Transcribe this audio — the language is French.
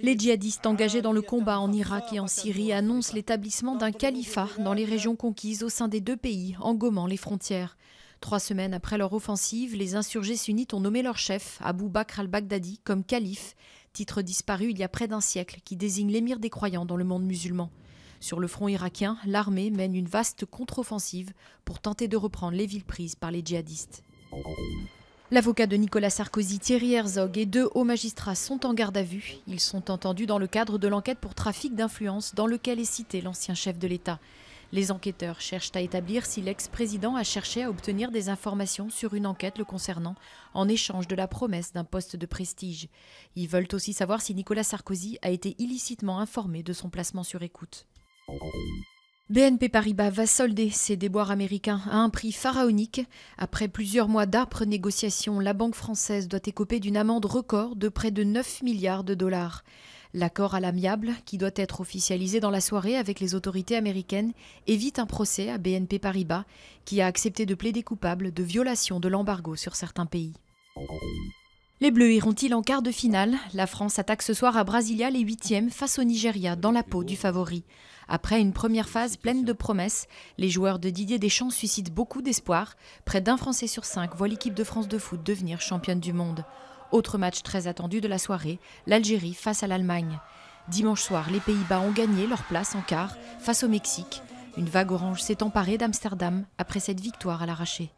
Les djihadistes engagés dans le combat en Irak et en Syrie annoncent l'établissement d'un califat dans les régions conquises au sein des deux pays, en les frontières. Trois semaines après leur offensive, les insurgés sunnites ont nommé leur chef, Abu Bakr al-Baghdadi, comme calife, titre disparu il y a près d'un siècle qui désigne l'émir des croyants dans le monde musulman. Sur le front irakien, l'armée mène une vaste contre-offensive pour tenter de reprendre les villes prises par les djihadistes. L'avocat de Nicolas Sarkozy, Thierry Herzog, et deux hauts magistrats sont en garde à vue. Ils sont entendus dans le cadre de l'enquête pour trafic d'influence dans lequel est cité l'ancien chef de l'État. Les enquêteurs cherchent à établir si l'ex-président a cherché à obtenir des informations sur une enquête le concernant en échange de la promesse d'un poste de prestige. Ils veulent aussi savoir si Nicolas Sarkozy a été illicitement informé de son placement sur écoute. BNP Paribas va solder ses déboires américains à un prix pharaonique. Après plusieurs mois d'âpres négociations, la banque française doit écoper d'une amende record de près de 9 milliards de dollars. L'accord à l'amiable, qui doit être officialisé dans la soirée avec les autorités américaines, évite un procès à BNP Paribas, qui a accepté de plaider coupable de violation de l'embargo sur certains pays. Les Bleus iront-ils en quart de finale La France attaque ce soir à Brasilia les huitièmes face au Nigeria dans la peau du favori. Après une première phase pleine de promesses, les joueurs de Didier Deschamps suscitent beaucoup d'espoir. Près d'un Français sur cinq voit l'équipe de France de foot devenir championne du monde. Autre match très attendu de la soirée, l'Algérie face à l'Allemagne. Dimanche soir, les Pays-Bas ont gagné leur place en quart face au Mexique. Une vague orange s'est emparée d'Amsterdam après cette victoire à l'arraché.